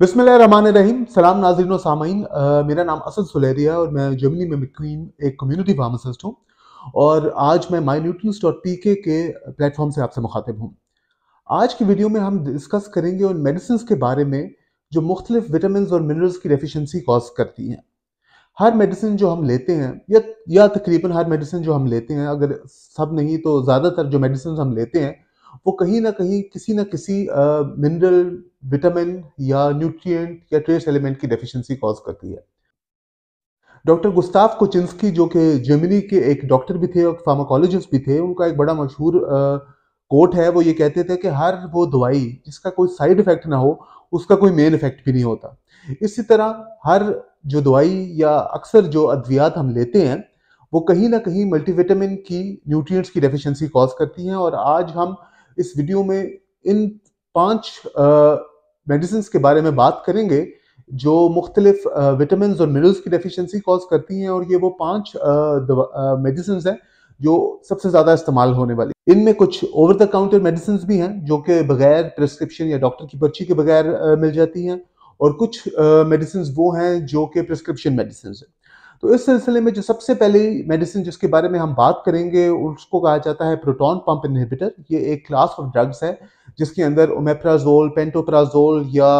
रहीम सलाम नाजरन सामीन मेरा नाम असद सुलेरिया और मैं जर्मनी में मक्वीन एक कम्युनिटी फार्मासिस्ट हूँ और आज मैं my nutrients dot P K platform से आपसे मुखातिब हूँ आज की वीडियो में हम डिस्कस करेंगे उन मेडिसिन के बारे में जो मुख्तलिफ विटामिन और मिनरल्स की डेफिशेंसी कॉज करती हैं हर मेडिसिन जो हम लेते हैं या या तकरीबन हर मेडिसिन जो हम लेते हैं अगर सब नहीं तो ज़्यादातर जो मेडिसिन हम लेते हैं वो कहीं ना कहीं किसी ना किसी मिनरल विटामिन या न्यूट्रिएंट या ट्रेस एलिमेंट की डेफिशिएंसी कॉज करती है डॉक्टर गुस्ताफ कोचिंस्की जो कि जर्मनी के एक डॉक्टर भी थे और फार्माकोलॉजिस्ट भी थे उनका एक बड़ा मशहूर कोट है वो ये कहते थे कि हर वो दवाई जिसका कोई साइड इफेक्ट ना हो उसका कोई मेन इफेक्ट भी नहीं होता इसी तरह हर जो दवाई या अक्सर जो अद्वियात हम लेते हैं वो कहीं ना कहीं मल्टीविटामिन की न्यूट्रिएंट्स की डेफिशिएंसी कॉज करती हैं और आज हम इस वीडियो में इन पांच मेडिसिन के बारे में बात करेंगे जो मुख्तलिफ विटामिन और मिनरल्स की डेफिशिएंसी कॉज करती हैं और ये वो पांच मेडिसिन हैं जो सबसे ज़्यादा इस्तेमाल होने वाली इनमें कुछ ओवर द काउंटर मेडिसिन भी हैं जो कि बगैर प्रिस्क्रिप्शन या डॉक्टर की पर्ची के बगैर मिल जाती हैं और कुछ मेडिसिन वो हैं जो कि प्रिस्क्रिप्शन मेडिसिन हैं तो इस सिलसिले में जो सबसे पहले मेडिसिन जिसके बारे में हम बात करेंगे उसको कहा जाता है प्रोटॉन पंप इनहिबिटर ये एक क्लास ऑफ ड्रग्स है जिसके अंदर ओमेप्राजोल पेंटोप्राजोल या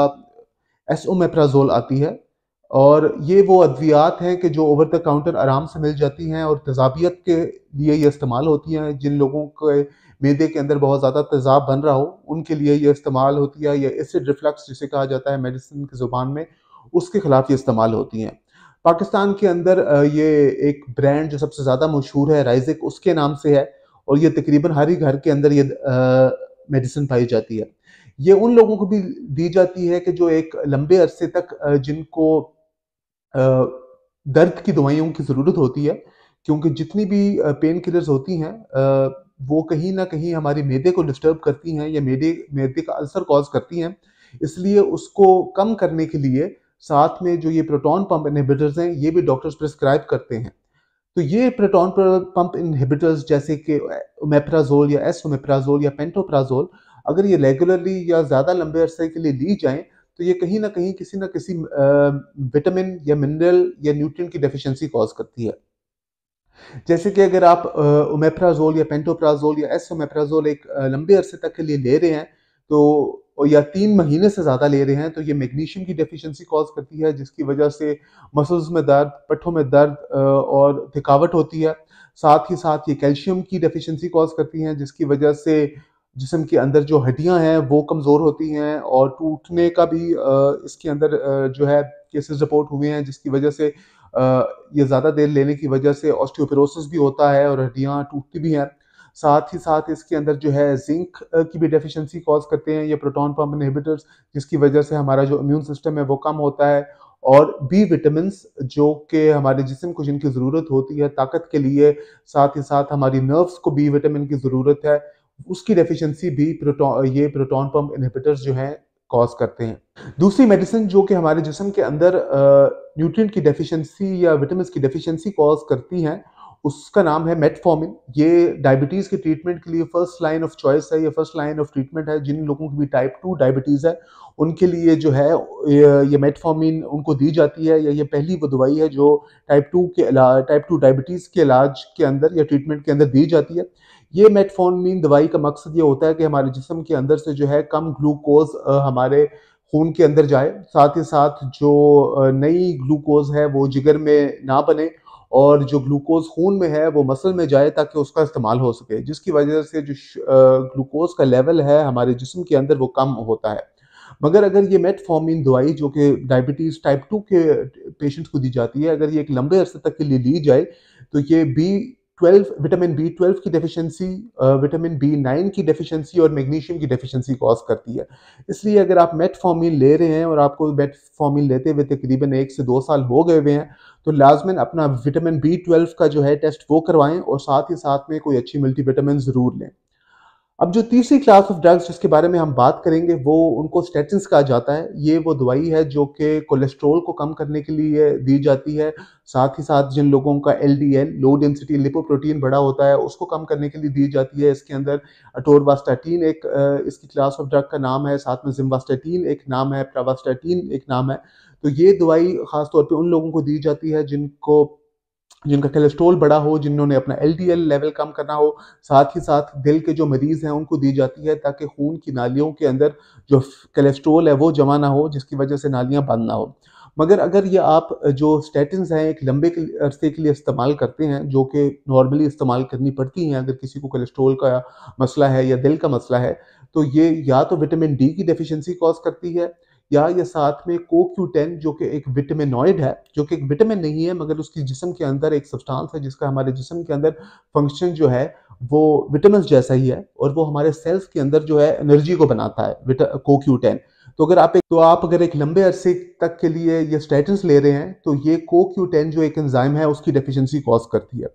एसओमेप्राजोल आती है और ये वो अद्वियात हैं कि जो ओवर द काउंटर आराम से मिल जाती हैं और तजाबियत के लिए ये इस्तेमाल होती हैं जिन लोगों के मैदे के अंदर बहुत ज़्यादा तेज़ाब बन रहा हो उनके लिए ये इस्तेमाल होती है या एसिड रिफ्लक्स जिसे कहा जाता है मेडिसिन की ज़ुबान में उसके ख़िलाफ़ ये इस्तेमाल होती हैं पाकिस्तान के अंदर ये एक ब्रांड जो सबसे ज़्यादा मशहूर है राइजिक उसके नाम से है और ये तकरीबन हर ही घर के अंदर ये मेडिसिन पाई जाती है ये उन लोगों को भी दी जाती है कि जो एक लंबे अरसे तक जिनको दर्द की दवाइयों की ज़रूरत होती है क्योंकि जितनी भी पेन किलर्स होती हैं वो कहीं ना कहीं हमारे मैदे को डिस्टर्ब करती हैं या मैदे मैदे का अल्सर कॉज करती हैं इसलिए उसको कम करने के लिए साथ में जो ये प्रोटॉन पंप इनहिबिटर्स हैं ये भी डॉक्टर्स प्रिस्क्राइब करते हैं तो ये प्रोटॉन पंप इनहिबिटर्स जैसे कि ओमेप्राजोल या एस ओमेप्राजोल या पेंटोप्राजोल अगर ये रेगुलरली या ज़्यादा लंबे अरसे के लिए ली जाएँ तो ये कहीं ना कहीं किसी ना किसी विटामिन या मिनरल या न्यूट्रिएंट की डेफिशिएंसी कॉज करती है जैसे कि अगर आप ओमेप्राजोल या पेंटोप्राजोल या एस ओमेप्राजोल एक लंबे अरसे तक के लिए ले रहे हैं तो या तीन महीने से ज़्यादा ले रहे हैं तो ये मैग्नीशियम की डेफिशिएंसी कॉज करती है जिसकी वजह से मसल्स में दर्द पट्ठों में दर्द और थकावट होती है साथ ही साथ ये कैल्शियम की डेफिशिएंसी कॉज करती हैं जिसकी वजह से जिसम के अंदर जो हड्डियां हैं वो कमज़ोर होती हैं और टूटने का भी इसके अंदर जो है केसेस रिपोर्ट हुए हैं जिसकी वजह से ये ज़्यादा देर लेने की वजह से ऑस्टियोपेरोसिस भी होता है और हड्डियाँ टूटती भी हैं साथ ही साथ इसके अंदर जो है जिंक की भी डेफिशिएंसी कॉज करते हैं ये प्रोटॉन पम्प इनहिबिटर्स जिसकी वजह से हमारा जो इम्यून सिस्टम है वो कम होता है और बी विटामिन जो कि हमारे जिसम को जिनकी ज़रूरत होती है ताकत के लिए साथ ही साथ हमारी नर्व्स को बी विटामिन की ज़रूरत है उसकी डेफिशिएंसी भी प्रोटॉन ये प्रोटॉन पम्प इनहिबिटर्स जो हैं कॉज करते हैं दूसरी मेडिसिन जो कि हमारे जिसम के अंदर न्यूट्रिएंट की डेफिशिएंसी या विटामिन की डेफिशिएंसी कॉज करती हैं उसका नाम है मेटफॉर्मिन ये डायबिटीज़ के ट्रीटमेंट के लिए फर्स्ट लाइन ऑफ चॉइस है ये फर्स्ट लाइन ऑफ ट्रीटमेंट है जिन लोगों की भी टाइप टू डायबिटीज़ है उनके लिए जो है ये मेटफॉर्मिन उनको दी जाती है या ये पहली वो दवाई है जो टाइप टू के टाइप टू डायबिटीज़ के इलाज के अंदर या ट्रीटमेंट के अंदर दी जाती है ये मेटफॉर्मिन दवाई का मकसद ये होता है कि हमारे जिसम के अंदर से जो है कम ग्लूकोज हमारे खून के अंदर जाए साथ ही साथ जो नई ग्लूकोज है वो जिगर में ना बने और जो ग्लूकोज खून में है वो मसल में जाए ताकि उसका इस्तेमाल हो सके जिसकी वजह से जो ग्लूकोज का लेवल है हमारे जिसम के अंदर वो कम होता है मगर अगर ये मेटफॉर्मिन दवाई जो कि डायबिटीज़ टाइप टू के पेशेंट्स को दी जाती है अगर ये एक लंबे अरसे तक के लिए ली जाए तो ये भी 12 विटामिन बी ट्वेल्व की डेफिशिएंसी विटामिन बी नाइन की डेफिशिएंसी और मैग्नीशियम की डेफिशिएंसी कॉज करती है इसलिए अगर आप मेटफॉर्मिन ले रहे हैं और आपको मेटफॉर्मिन लेते हुए तकरीबन एक से दो साल हो गए हुए हैं तो लाजमन अपना विटामिन बी ट्वेल्व का जो है टेस्ट वो करवाएं और साथ ही साथ में कोई अच्छी मल्टी ज़रूर लें अब जो तीसरी क्लास ऑफ ड्रग्स जिसके बारे में हम बात करेंगे वो उनको स्टेटिन कहा जाता है ये वो दवाई है जो कि कोलेस्ट्रोल को कम करने के लिए दी जाती है साथ ही साथ जिन लोगों का L D low density lipoprotein बड़ा होता है उसको कम करने के लिए दी जाती है इसके अंदर अटोरवास्टाटीन एक इसकी क्लास ऑफ ड्रग का नाम है साथ में जिम्बास्टाटीन एक नाम है प्रावास्टाटीन एक नाम है तो ये दवाई ख़ासतौर पर उन लोगों को दी जाती है जिनको जिनका कोलेस्ट्रोल बड़ा हो जिन्होंने अपना एल लेवल कम करना हो साथ ही साथ दिल के जो मरीज़ हैं उनको दी जाती है ताकि खून की नालियों के अंदर जो कोलेस्ट्रोल है वो जमा ना हो जिसकी वजह से नालियाँ बंद ना हो मगर अगर ये आप जो स्टेटिन्स हैं एक लंबे अरसे के लिए इस्तेमाल करते हैं जो कि नॉर्मली इस्तेमाल करनी पड़ती हैं अगर किसी को कोलेस्ट्रोल का मसला है या दिल का मसला है तो ये या तो विटामिन डी की डेफिशिएंसी कॉज करती है या ये साथ में को क्यू टेन जो कि एक विटामिनॉइड है जो कि एक विटामिन नहीं है मगर उसकी जिसम के अंदर एक सब्सटेंस है जिसका हमारे जिसम के अंदर फंक्शन जो है वो विटामिन जैसा ही है और वो हमारे सेल्स के अंदर जो है एनर्जी को बनाता है को क्यू टेन तो अगर आप एक तो आप अगर एक लंबे अरसे तक के लिए ये स्टेटस ले रहे हैं तो ये को क्यू टेन जो एक एंजाइम है उसकी डेफिशिएंसी कॉज करती है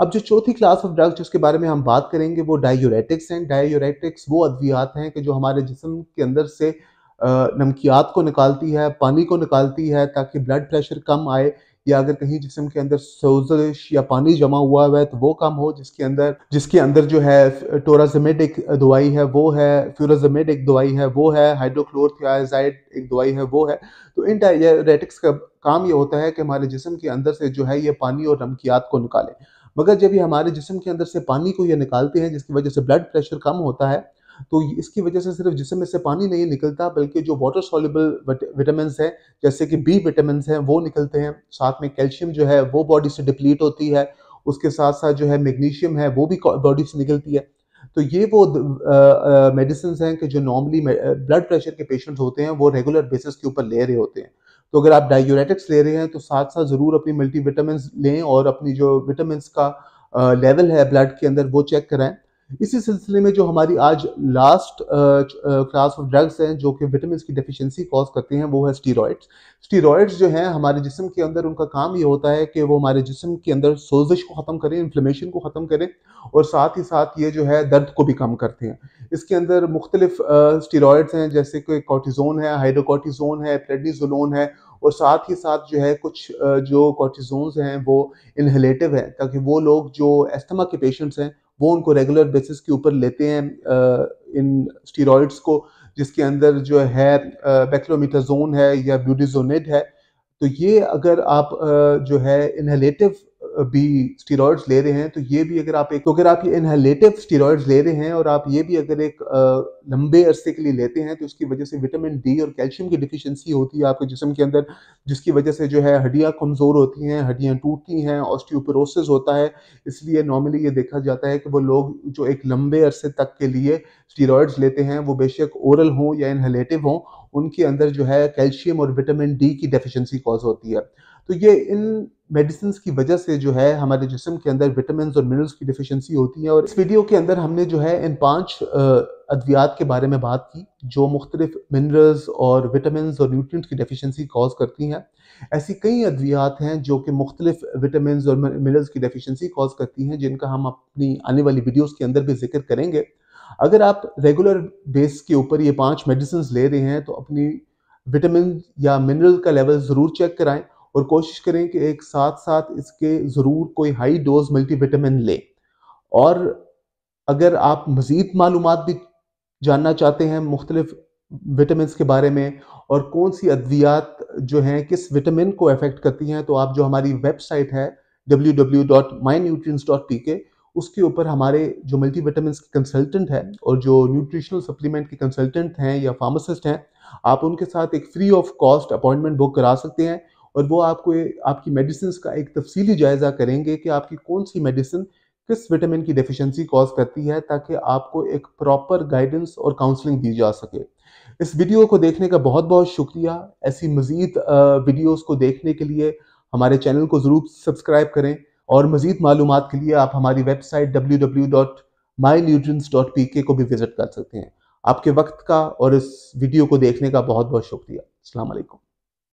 अब जो चौथी क्लास ऑफ ड्रग्स जिसके बारे में हम बात करेंगे वो डायूरेटिक्स हैं डायूरेटिक्स वो अद्वियात हैं कि जो हमारे जिसम के अंदर से नमकियात को निकालती है पानी को निकालती है ताकि ब्लड प्रेशर कम आए या अगर कहीं जिसम के अंदर सोजिश या पानी जमा हुआ हुआ है तो वो कम हो जिसके अंदर जिसके अंदर जो है टोराजमेड एक दवाई है वो है फ्यूराजमेड एक दवाई है वो है हाइड्रोक्लोरथियाजाइड एक दवाई है वो है तो इन डायरेटिक्स का काम ये होता है कि हमारे जिसम के अंदर से जो है ये पानी और नमकियात को निकालें मगर जब ये हमारे जिसम के अंदर से पानी को ये निकालते हैं जिसकी वजह से ब्लड प्रेशर कम होता है तो इसकी वजह से सिर्फ जिसम से पानी नहीं निकलता बल्कि जो वाटर सॉल्यूबल विटामिन है जैसे कि बी विटामिन हैं वो निकलते हैं साथ में कैल्शियम जो है वो बॉडी से डिप्लीट होती है उसके साथ साथ जो है मैग्नीशियम है वो भी बॉडी से निकलती है तो ये वो मेडिसिन हैं कि जो नॉर्मली ब्लड प्रेशर के पेशेंट होते हैं वो रेगुलर बेसिस के ऊपर ले रहे होते हैं तो अगर आप डायूरेटिक्स ले रहे हैं तो साथ साथ ज़रूर अपनी मल्टी विटामिन लें और अपनी जो विटामिन का लेवल है ब्लड के अंदर वो चेक कराएं इसी सिलसिले में जो हमारी आज लास्ट क्लास ऑफ ड्रग्स हैं जो कि विटामिन की डेफिशिएंसी कॉज करते हैं वो है स्टीरॉइड्स स्टीरॉइड्स जो हैं हमारे जिस्म के अंदर उनका काम ये होता है कि वो हमारे जिस्म के अंदर सोजिश को ख़त्म करें इन्फ्लेमेशन को ख़त्म करें और साथ ही साथ ये जो है दर्द को भी कम करते हैं इसके अंदर मुख्तलिफ स्टीरॉयड्स uh, हैं जैसे कि कॉर्टिजोन है हाइड्रोकॉर्टिजोन है प्रेडनीजोलोन है और साथ ही साथ जो है कुछ uh, जो कॉर्टिजोन्स हैं वो इनहेलेटिव हैं ताकि वो लोग जो एस्थमा के पेशेंट्स हैं वो उनको रेगुलर बेसिस के ऊपर लेते हैं इन स्टीरोड्स को जिसके अंदर जो है बेक्लोमीटाजोन है या ब्यूडिजोनेड है तो ये अगर आप जो है इनहेलेटिव भी स्टीरॉयड्स ले रहे हैं तो ये भी अगर आप एक तो अगर आप ये इनहेलेटिव स्टीरॉयड्स ले रहे हैं और आप ये भी अगर एक लंबे अरसे के लिए लेते हैं तो उसकी वजह से विटामिन डी और कैल्शियम की डिफिशेंसी होती है आपके जिसम के अंदर जिसकी वजह से जो है हड्डियाँ कमज़ोर होती हैं हड्डियाँ टूटती हैं ऑस्टियोपोरोसिस होता है इसलिए नॉर्मली ये देखा जाता है कि वो लोग जो एक लंबे अरसे तक के लिए स्टीरॉयड्स लेते हैं वो बेशक ओरल हों या इनहेलेटिव हों उनके अंदर जो है कैल्शियम और विटामिन डी की डेफिशिएंसी कॉज होती है तो ये इन मेडिसिन की वजह से जो है हमारे जिसम के अंदर विटामिन और मिनरल्स की डिफिशेंसी होती है और इस वीडियो के अंदर हमने जो है इन पाँच अद्वियात के बारे में बात की जो मुख्तलिफ मिनरल्स और विटामिन और न्यूट्रिएंट्स की डेफिशिएंसी कॉज करती हैं ऐसी कई अद्वियात हैं जो कि मुख्तलिफ विटामिन और मिनरल्स की डेफिशिएंसी कॉज करती हैं जिनका हम अपनी आने वाली वीडियोस के अंदर भी जिक्र करेंगे अगर आप रेगुलर बेस के ऊपर ये पांच मेडिसिन ले रहे हैं तो अपनी विटामिन या मिनरल का लेवल ज़रूर चेक कराएं और कोशिश करें कि एक साथ साथ इसके ज़रूर कोई हाई डोज मल्टीविटामिन लें और अगर आप मज़ीद मालूम भी जानना चाहते हैं मुख्तलिफ विटामिन के बारे में और कौन सी अद्वियात जो हैं किस विटामिन को अफेक्ट करती हैं तो आप जो हमारी वेबसाइट है W W dot my nutri dot P K उसके ऊपर हमारे जो मल्टी विटामिन के कंसल्टेंट हैं और जो न्यूट्रिशनल सप्लीमेंट के कंसल्टेंट हैं या फार्मासिस्ट हैं आप उनके साथ एक free of cost appointment book करा सकते हैं और वो आपको आपकी मेडिसिन का एक तफसीली जायज़ा करेंगे कि आपकी कौन सी मेडिसिन किस विटामिन की डेफिशिएंसी कॉज करती है ताकि आपको एक प्रॉपर गाइडेंस और काउंसलिंग दी जा सके इस वीडियो को देखने का बहुत बहुत शुक्रिया ऐसी मज़ीद वीडियोस को देखने के लिए हमारे चैनल को ज़रूर सब्सक्राइब करें और मजीद मालूम के लिए आप हमारी website W W dot my nutrients dot P K को भी विज़िट कर सकते हैं आपके वक्त का और इस वीडियो को देखने का बहुत बहुत शुक्रिया अलैक्म